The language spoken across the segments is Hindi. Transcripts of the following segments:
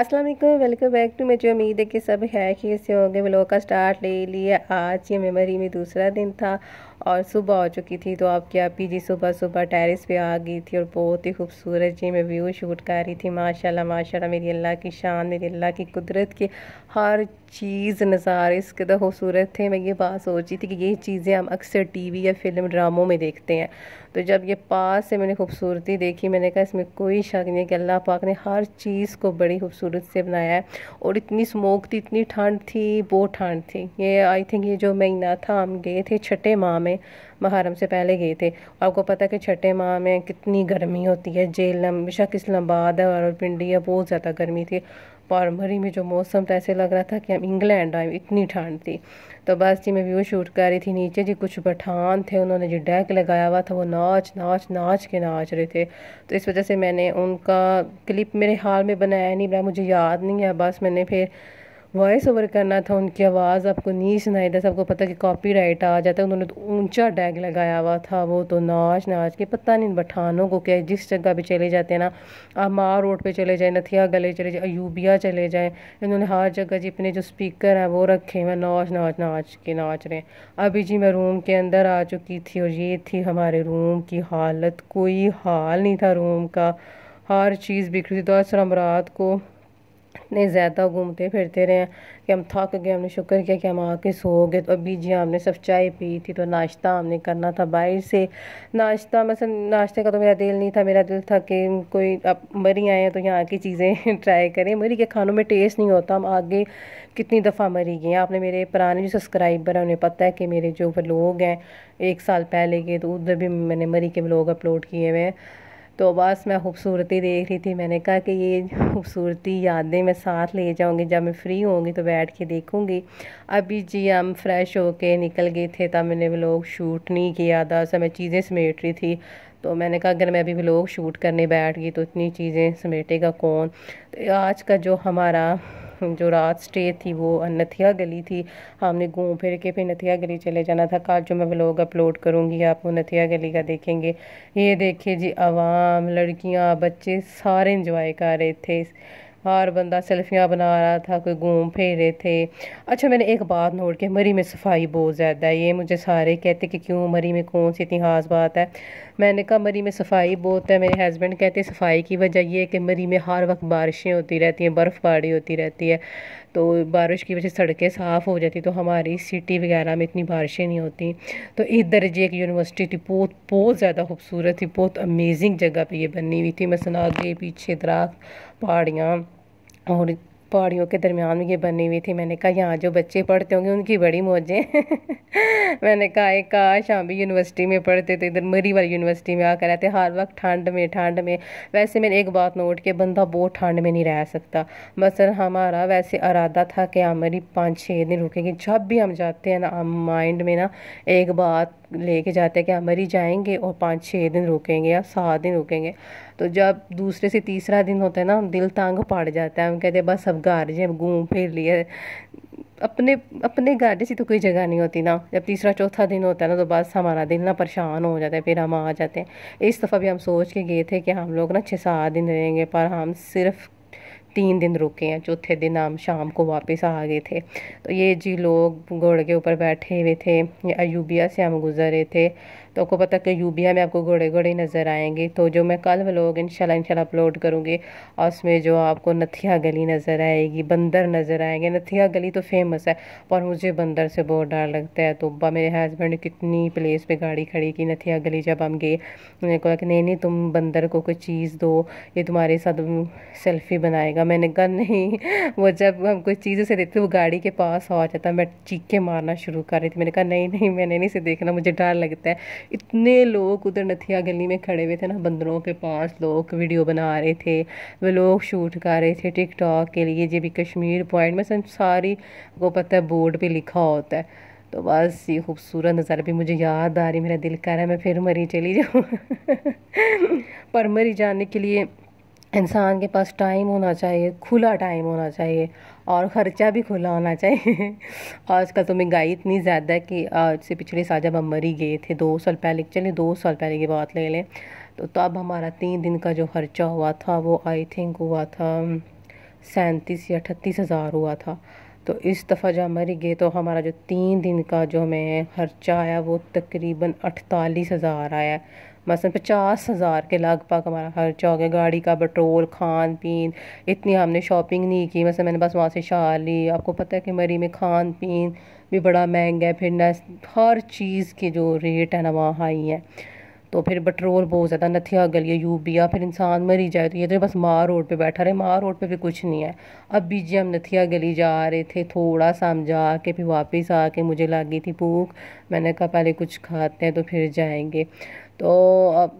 अस्सलाम वालेकुम वेलकम बैक टू मेरी उम्मीद है कि सब है कि से होंगे ब्लॉग का स्टार्ट ले लिया आज ये मेमोरी में दूसरा दिन था और सुबह हो चुकी थी तो आपकी ही जी सुबह सुबह टेरिस पे आ गई थी और बहुत ही खूबसूरत जी मैं व्यू शूट कर रही थी माशाल्लाह माशाल्लाह मेरी अल्लाह की शान मेरी अल्लाह की कुदरत की हर चीज़ नज़ारे इस कदर खूबसूरत थे मैं ये बात सोच रही थी कि ये चीज़ें हम अक्सर टीवी या फिल्म ड्रामों में देखते हैं तो जब ये पास से मैंने खूबसूरती देखी मैंने कहा इसमें कोई शक नहीं कि अल्लाह पाक ने हर चीज़ को बड़ी खूबसूरत से बनाया है और इतनी स्मोक थी इतनी ठंड थी बहुत ठंड थी ये आई थिंक ये जो महीना था हम गए थे छठे माह में में महारम से पहले गए थे आपको पता है कि छठे माह में कितनी गर्मी होती है जेलम बेशक इस्लामाबाद है और पिंडी है बहुत ज़्यादा गर्मी थी फरवरी में जो मौसम था ऐसे लग रहा था कि हम इंग्लैंड आए इतनी ठंड थी तो बस जी मैं व्यू शूट कर रही थी नीचे जी कुछ पठान थे उन्होंने जो डैक लगाया हुआ था वो नाच नाच नाच के नाच रहे थे तो इस वजह से मैंने उनका क्लिप मेरे हाल में बनाया नहीं बनाया मुझे याद नहीं है बस मैंने फिर वॉइस ओवर करना था उनकी आवाज़ आपको नहीं सुनाई था सबको पता कि राइट आ जाता है उन्होंने तो ऊंचा डैग लगाया हुआ था वो तो नाच नाच के पता नहीं बठानों को क्या जिस जगह पे चले जाते हैं ना अमार मार रोड पे चले जाएँ नथिया गले चले जाएँ अयूबिया चले जाएँ इन्होंने हर जगह जी अपने जो स्पीकर हैं वो रखे हैं नाच नाच नाच के नाच रहे हैं अभी जी मैं रूम के अंदर आ चुकी थी और ये थी हमारे रूम की हालत कोई हाल नहीं था रूम का हर चीज़ बिखरी थी तो आज रात को इतने ज़्यादा घूमते फिरते रहे कि हम थक गए हमने शुक्र किया कि हम आके सो गए तो अभी जी हाँ, हमने सब चाय पी थी तो नाश्ता हमने करना था बाहर से नाश्ता मतलब नाश्ते का तो मेरा दिल नहीं था मेरा दिल था कि कोई आप मरी आए तो यहाँ की चीज़ें ट्राई करें मरी के खानों में टेस्ट नहीं होता हम आगे कितनी दफ़ा मरी गए आपने मेरे पुराने जो सब्सक्राइबर हैं उन्हें पता है कि मेरे जो लोग हैं एक साल पहले के तो उधर भी मैंने मरी के लोग अपलोड किए हुए हैं तो बस मैं खूबसूरती देख रही थी मैंने कहा कि ये खूबसूरती यादें मैं साथ ले जाऊँगी जब मैं फ्री होंगी तो बैठ के देखूँगी अभी जी हम फ्रेश होके निकल गए थे तब मैंने लोग शूट नहीं किया था सब मैं चीज़ें समेट रही थी तो मैंने कहा अगर मैं अभी व्लॉग शूट करने बैठ गई तो इतनी चीज़ें समेटेगा कौन तो आज का जो हमारा जो रात स्टे थी वो नथिया गली थी हमने घूम फिर के फिर नथिया गली चले जाना था कल जो मैं ब्लॉग अपलोड करूँगी आप वो नथिया गली का देखेंगे ये देखिए जी आवाम लड़कियाँ बच्चे सारे इंजॉय कर रहे थे हर बंदा सेल्फियाँ बना रहा था कोई घूम फिर रहे थे अच्छा मैंने एक बात नोट की मरी में सफाई बहुत ज़्यादा है ये मुझे सारे कहते कि क्यों मरी में कौन सी इतिहास बात है मैंने कहा मरी में सफाई बहुत है मेरे हस्बैंड कहते सफाई की वजह यह कि मरी में हर वक्त बारिशें होती रहती हैं बर्फ़बारी होती रहती है तो बारिश की वजह से सड़कें साफ़ हो जाती तो हमारी सिटी वगैरह में इतनी बारिशें नहीं होती तो इस दर्जे एक यूनिवर्सिटी थी बहुत बहुत ज़्यादा खूबसूरत थी बहुत अमेजिंग जगह पर यह बनी हुई थी सुना पीछे दराख पहाड़ियाँ और पहाड़ियों के दरमियान ये बनी हुई थी मैंने कहा यहाँ जो बच्चे पढ़ते होंगे उनकी बड़ी मौजें मैंने कहा एक काश हम भी यूनिवर्सिटी में पढ़ते थे इधर मरी वाली यूनिवर्सिटी में आकर रहते हर वक्त ठंड में ठंड में वैसे मैंने एक बात नोट किया बंदा बहुत ठंड में नहीं रह सकता मसल हमारा वैसे इरादा था कि हमारी पाँच छः दिन रुकेंगे जब भी हम जाते हैं ना हम माइंड में ना एक बात लेके जाते हैं कि हम मरी जाएंगे और पाँच छः दिन रुकेंगे या सात दिन रुकेंगे तो जब दूसरे से तीसरा दिन होता है ना दिल तंग पड़ जाता है हम कहते हैं बस अब घर अब घूम फिर लिए अपने अपने घर से तो कोई जगह नहीं होती ना जब तीसरा चौथा दिन होता है ना तो बस हमारा दिल ना परेशान हो जाता है फिर हम आ जाते हैं इस दफ़ा भी हम सोच के गए थे कि हम लोग ना छः सात दिन रहेंगे पर हम सिर्फ तीन दिन रुके हैं चौथे दिन हम शाम को वापस आ गए थे तो ये जी लोग घोड़े के ऊपर बैठे हुए थे ये अयूबिया से हम गुजर रहे थे तो आपको पता है कि यूबिया में आपको घोड़े घोड़े नज़र आएंगे तो जो मैं कल व्लॉग इंशाल्लाह इंशाल्लाह अपलोड करूँगी और उसमें जो आपको नथिया गली नज़र आएगी बंदर नज़र आएंगे नथिया गली तो फेमस है पर मुझे बंदर से बहुत डर लगता है तो अब्बा मेरे हस्बैंड ने कितनी प्लेस पर गाड़ी खड़ी की नथिया गली जब हम गए उन्होंने कहा कि नहीं नहीं तुम बंदर को कोई चीज़ दो ये तुम्हारे साथ सेल्फी बनाएगा मैंने कहा नहीं वो जब हम कोई चीज़ उसे देते वो गाड़ी के पास आ जाता मैं चीखे मारना शुरू कर रही थी मैंने कहा नहीं नहीं मैंने नहीं इसे देखना मुझे डर लगता है इतने लोग उधर नथिया गली में खड़े हुए थे ना बंदरों के पास लोग वीडियो बना रहे थे वे लोग शूट कर रहे थे टिकटॉक के लिए जे भी कश्मीर पॉइंट में सारी को पता है बोर्ड पे लिखा होता है तो बस ये खूबसूरत नज़ारा भी मुझे याद आ रही मेरा दिल कर रहा है मैं फिर मरी चली जाऊँ पर मरी जाने के लिए इंसान के पास टाइम होना चाहिए खुला टाइम होना चाहिए और ख़र्चा भी खुला होना चाहिए आजकल तो महंगाई इतनी ज़्यादा है कि आज से पिछले साल जब हम मरी गए थे दो साल पहले चलिए दो साल पहले की बात ले लें तो तब हमारा तीन दिन का जो खर्चा हुआ था वो आई थिंक हुआ था सैंतीस या अठतीस हज़ार हुआ था तो इस दफ़ा जब मरी गए तो हमारा जो तीन दिन का जो हमें खर्चा आया वो तकरीबन अठतालीस हज़ार आया मसलन पचास हज़ार के लगभग हमारा खर्चा हो गया गाड़ी का पेट्रोल खान पीन इतनी हमने शॉपिंग नहीं की मसलन मैंने बस वहाँ से शाल ली आपको पता है कि मरी में खान पीन भी बड़ा महंगा है फिर न हर चीज़ के जो रेट है ना वहाँ हाई है तो फिर पेट्रोल बहुत ज़्यादा नथिया गलिया यूबिया फिर इंसान मरी जाए तो ये तो बस मार रोड पे बैठा रहे मार रोड पे भी कुछ नहीं है अब भी जी हम नथिया गली जा रहे थे थोड़ा सा हम जा के फिर वापस आके मुझे लगी थी भूख मैंने कहा पहले कुछ खाते हैं तो फिर जाएंगे तो अब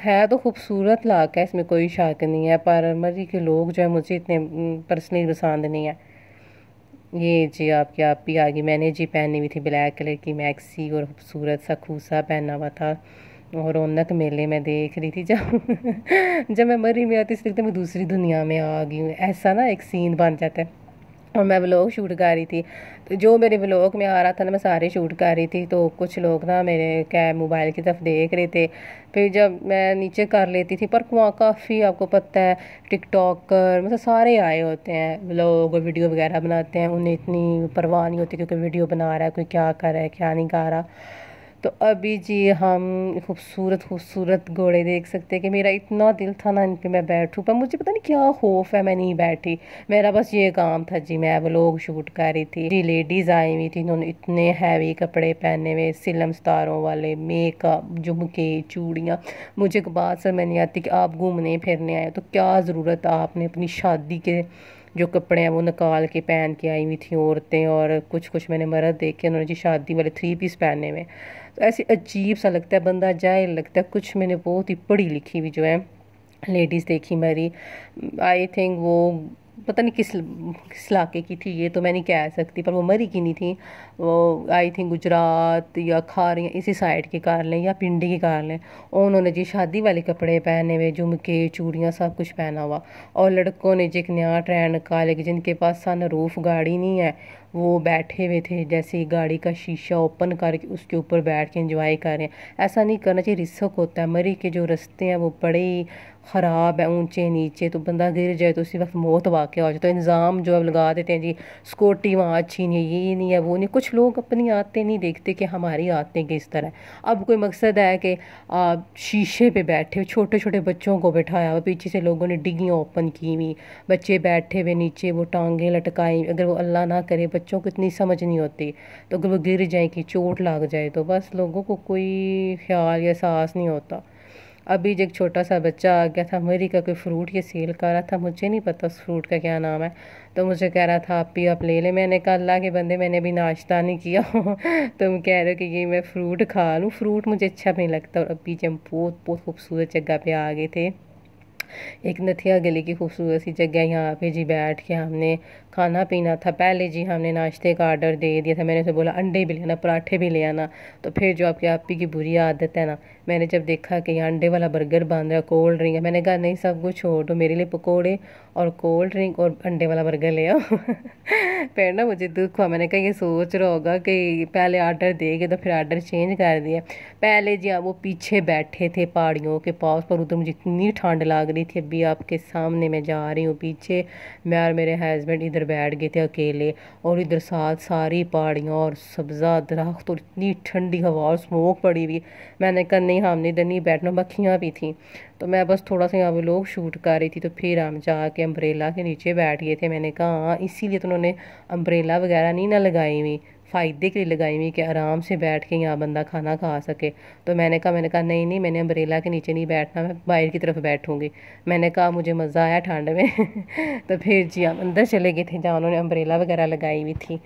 है तो खूबसूरत लाक है इसमें कोई शक नहीं है पर मरी के लोग जो है मुझे इतने पर्सनली पसंद नहीं है ये जी आपकी आप ही आ गई मैंने जी पहनी हुई थी ब्लैक कलर की मैक्सी और खूबसूरत सा खूसा पहना हुआ था और रौनक मेले में देख रही थी जब जब मैं मरी में आती इसलिए तो मैं दूसरी दुनिया में आ गई हूँ ऐसा ना एक सीन बन जाता है और मैं ब्लॉग शूट कर रही थी तो जो मेरे ब्लॉग में आ रहा था ना मैं सारे शूट कर रही थी तो कुछ लोग ना मेरे क्या मोबाइल की तरफ देख रहे थे फिर जब मैं नीचे कर लेती थी पर वहाँ काफ़ी आपको पता है टिकटॉकर मतलब सारे आए होते हैं ब्लॉग और वीडियो वगैरह बनाते हैं उन्हें इतनी परवाह नहीं होती क्योंकि वीडियो बना रहा है कोई क्या कर रहा है क्या नहीं कर रहा तो अभी जी हम खूबसूरत खूबसूरत घोड़े देख सकते हैं कि मेरा इतना दिल था ना इन पर मैं बैठूँ पर मुझे पता नहीं क्या खौफ है मैं नहीं बैठी मेरा बस ये काम था जी मैं लोग शूट कर रही थी जी लेडीज़ आई हुई थी इन्होंने इतने हैवी कपड़े पहने हुए सिलम स्तारों वाले मेकअप झुमके चूड़ियाँ मुझे एक बात समझ नहीं आती कि आप घूमने फिरने आए तो क्या ज़रूरत आपने अपनी शादी के जो कपड़े हैं वो निकाल के पहन के आई हुई थी औरतें और कुछ कुछ मैंने मर्द देखे उन्होंने जी शादी वाले थ्री पीस पहने हुए तो ऐसे अजीब सा लगता है बंदा जाए लगता है कुछ मैंने बहुत ही पढ़ी लिखी हुई जो है लेडीज़ देखी मेरी आई थिंक वो पता नहीं किस किस इलाके की थी ये तो मैं नहीं कह सकती पर वो मरी की नहीं थी वो आई थिंक गुजरात या खार या इसी साइड के कार लें या पिंडी के कार लें उन्होंने जी शादी वाले कपड़े पहने हुए झुमके चूड़ियाँ सब कुछ पहना हुआ और लड़कों ने जो एक नया ट्रेन का लेकिन जिनके पास सन रूफ गाड़ी नहीं है वो बैठे हुए थे जैसे गाड़ी का शीशा ओपन करके उसके ऊपर बैठ के इंजॉय कर रहे हैं ऐसा नहीं करना चाहिए रिस्क होता है मरी के जो रस्ते हैं वो बड़े ख़राब है ऊंचे नीचे तो बंदा गिर जाए तो उसी वक्त मौत वाक्य हो जाए तो इंज़ाम जो अब लगा देते हैं जी सिक्योरिटी वहाँ अच्छी नहीं है ये नहीं है वो नहीं कुछ लोग अपनी आदतें नहीं देखते कि हमारी आते किस तरह अब कोई मकसद है कि आप शीशे पे बैठे छोटे छोटे बच्चों को बैठाया हुआ पीछे से लोगों ने डिग्गियाँ ओपन की हुई बच्चे बैठे हुए नीचे वो टांगें लटकाई अगर वो अल्लाह ना करे बच्चों को इतनी समझ नहीं होती तो अगर वो गिर जाए कि चोट लग जाए तो बस लोगों को कोई ख्याल या एहसास नहीं होता अभी जो एक छोटा सा बच्चा आ गया था मेरी का कोई फ्रूट ये सेल कर रहा था मुझे नहीं पता उस फ्रूट का क्या नाम है तो मुझे कह रहा था आप भी आप ले लें मैंने कहा अल्लाह के बंदे मैंने अभी नाश्ता नहीं किया तुम कह रहे हो कि ये मैं फ्रूट खा लूँ फ्रूट मुझे अच्छा भी नहीं लगता और अभी जब बहुत बहुत खूबसूरत जगह पर आ गए थे एक नथिया गली की खूबसूरत सी जगह यहाँ पे जी बैठ के हमने खाना पीना था पहले जी हमने नाश्ते का ऑर्डर दे दिया था मैंने उसे बोला अंडे भी लेना पराठे भी ले आना तो फिर जो आपकी आपी की बुरी आदत है ना मैंने जब देखा कि यहाँ अंडे वाला बर्गर बन रहा है कोल्ड ड्रिंक है मैंने कहा नहीं सब कुछ छोड़ दो मेरे लिए पकौड़े और कोल्ड ड्रिंक और अंडे वाला बर्गर ले आओ फिर ना मुझे दुख हुआ मैंने कहा ये सोच रहा होगा कि पहले ऑर्डर देगा तो फिर ऑर्डर चेंज कर दिया पहले जी वो पीछे बैठे थे पहाड़ियों के पास पर उधर मुझे इतनी ठंड लग रही रही थी अभी आपके सामने मैं जा रही हूँ पीछे मैं और मेरे हस्बैंड इधर बैठ गए थे अकेले और इधर साथ सारी पहाड़ियाँ और सब्ज़ा दरख्त और इतनी ठंडी हवा और स्मोक पड़ी हुई मैंने कहा नहीं हमने इधर नहीं बैठना मक्खियाँ भी थी तो मैं बस थोड़ा सा यहाँ पर लोग शूट कर रही थी तो फिर हम जाके अम्ब्रेला के नीचे बैठ गए थे मैंने कहा हाँ इसीलिए तो उन्होंने अम्ब्रेला वगैरह नहीं ना लगाई हुई फ़ायदे के लिए लगाई हुई कि आराम से बैठ के यहाँ बंदा खाना खा सके तो मैंने कहा मैंने कहा नहीं नहीं मैंने अम्ब्रेला के नीचे नहीं बैठना मैं बाहर की तरफ बैठूँगी मैंने कहा मुझे मज़ा आया ठंड में तो फिर जी हम अंदर चले गए थे जहाँ उन्होंने अम्ब्रेला वगैरह लगाई हुई थी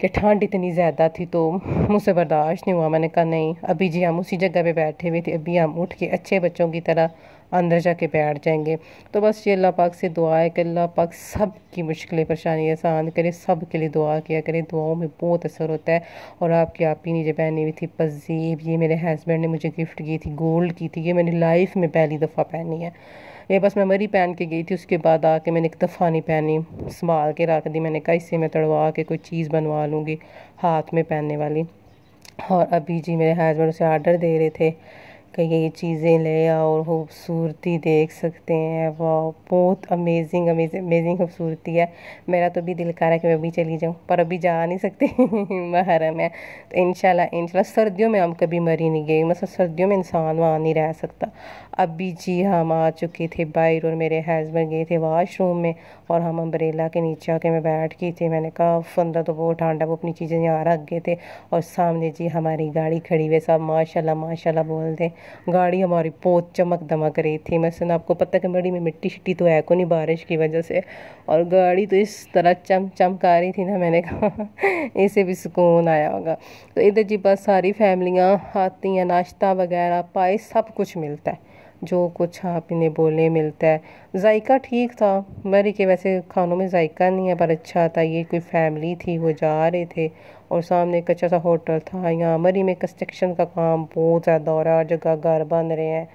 कि ठंड इतनी ज़्यादा थी तो मुझसे बर्दाश्त नहीं हुआ मैंने कहा नहीं अभी जी हम उसी जगह पर बैठे हुए थे अभी हम उठ के अच्छे बच्चों की तरह अंदर जाके बैठ जाएंगे तो बस ये अल्लाह पाक से दुआ है कि अल्लाह पाक सब की मुश्किलें परेशानी आसान करें सब के लिए दुआ किया करें दुआओं में बहुत असर होता है और आपकी आप ही नीचे पहनी हुई थी पजीब ये मेरे हस्बैंड ने मुझे गिफ्ट की थी गोल्ड की थी ये मैंने लाइफ में पहली दफ़ा पहनी है ये बस मैं मरी पहन के गई थी उसके बाद आके मैंने एक दफ़ा नहीं पहनी संभाल के रख दी मैंने कहा इससे मैं तड़वा के कोई चीज़ बनवा लूँगी हाथ में पहनने वाली और अभी जी मेरे हस्बैंड उसे आर्डर दे रहे थे कई ये चीज़ें ले आओ खूबसूरती देख सकते हैं वाह बहुत अमेजिंग अमेजिंग अमेजिंग खूबसूरती है मेरा तो भी दिल कर रहा है कि मैं अभी चली जाऊँ पर अभी जा नहीं सकते महरम है तो इन शाला सर्दियों में हम कभी मरी नहीं गए मतलब सर्दियों में इंसान वहाँ नहीं रह सकता अभी जी हाँ, हम आ चुके थे बाहर और मेरे हस्बैंड गए थे वाशरूम में और हम अम्ब्रेला के नीचे आके मैं बैठ गई थी मैंने कहा फंदा तो बहुत ठंडा वो अपनी चीज़ें यहाँ रख गए थे और सामने जी हमारी गाड़ी खड़ी हुई सब माशाल्लाह माशाल्लाह बोल दें गाड़ी हमारी बहुत चमक दमक रही थी मैं सुना आपको पता मेरी में मिट्टी शिट्टी तो है को नहीं बारिश की वजह से और गाड़ी तो इस तरह चम चमक आ रही थी ना मैंने कहा इसे भी सुकून आया होगा तो इधर जी बस सारी फैमिलियाँ आती हैं नाश्ता वगैरह पाए सब कुछ मिलता है जो कुछ आप इन्हें बोले मिलता है जायका ठीक था मरी के वैसे खानों में जायका नहीं है पर अच्छा था ये कोई फैमिली थी वो जा रहे थे और सामने एक अच्छा सा होटल था यहाँ मरी में कंस्ट्रक्शन का काम बहुत ज़्यादा हो रहा है जगह घर बन रहे हैं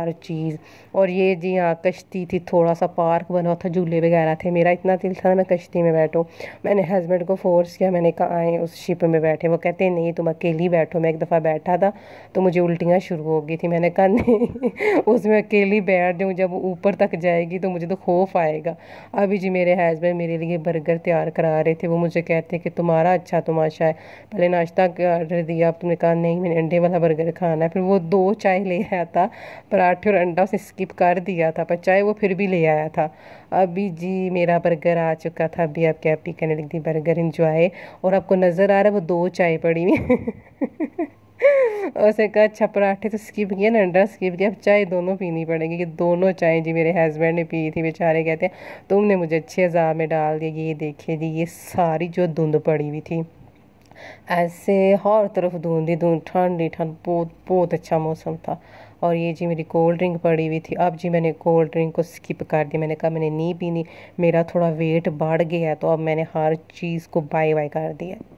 हर चीज़ और ये जी हाँ कश्ती थी थोड़ा सा पार्क बना था झूले वगैरह थे मेरा इतना दिल था ना मैं कश्ती में बैठूँ मैंने हस्बैंड को फोर्स किया मैंने कहा आए उस शिप में बैठे वो कहते नहीं तुम अकेली बैठो मैं एक दफ़ा बैठा था तो मुझे उल्टियाँ शुरू हो गई थी मैंने कहा नहीं उसमें अकेली बैठ जाऊँ जब ऊपर तक जाएगी तो मुझे तो खौफ आएगा अभी जी मेरे हस्बैंड मेरे लिए बर्गर तैयार करा रहे थे वो मुझे कहते कि तुम्हारा अच्छा तमाशा है पहले नाश्ता ऑर्डर दिया अब तुमने कहा नहीं मैंने अंडे वाला बर्गर खाना है फिर वो दो चाय ले आया था पर पराठे और अंडा उसने स्किप कर दिया था पर चाय वो फिर भी ले आया था अभी जी मेरा बर्गर आ चुका था अभी आप पी करने लगी थी बर्गर इंजॉय और आपको नज़र आ रहा है वो दो चाय पड़ी हुई उसने कहा अच्छा पराठे तो स्किप किया ना अंडा स्किप किया अब चाय दोनों पीनी पड़ेगी कि दोनों चाय जी मेरे हस्बैंड ने पी थी बेचारे कहते हैं तुमने मुझे अच्छे अजाब में डाल दिया ये देखिए जी ये सारी जो धुंध पड़ी हुई थी ऐसे हर तरफ धूंधी ही ठंडी ठंड ही ठंड बहुत बहुत अच्छा मौसम था और ये जी मेरी कोल्ड ड्रिंक पड़ी हुई थी अब जी मैंने कोल्ड ड्रिंक को स्किप कर दिया मैंने कहा मैंने नहीं पीनी मेरा थोड़ा वेट बढ़ गया है तो अब मैंने हर चीज़ को बाय बाय कर दिया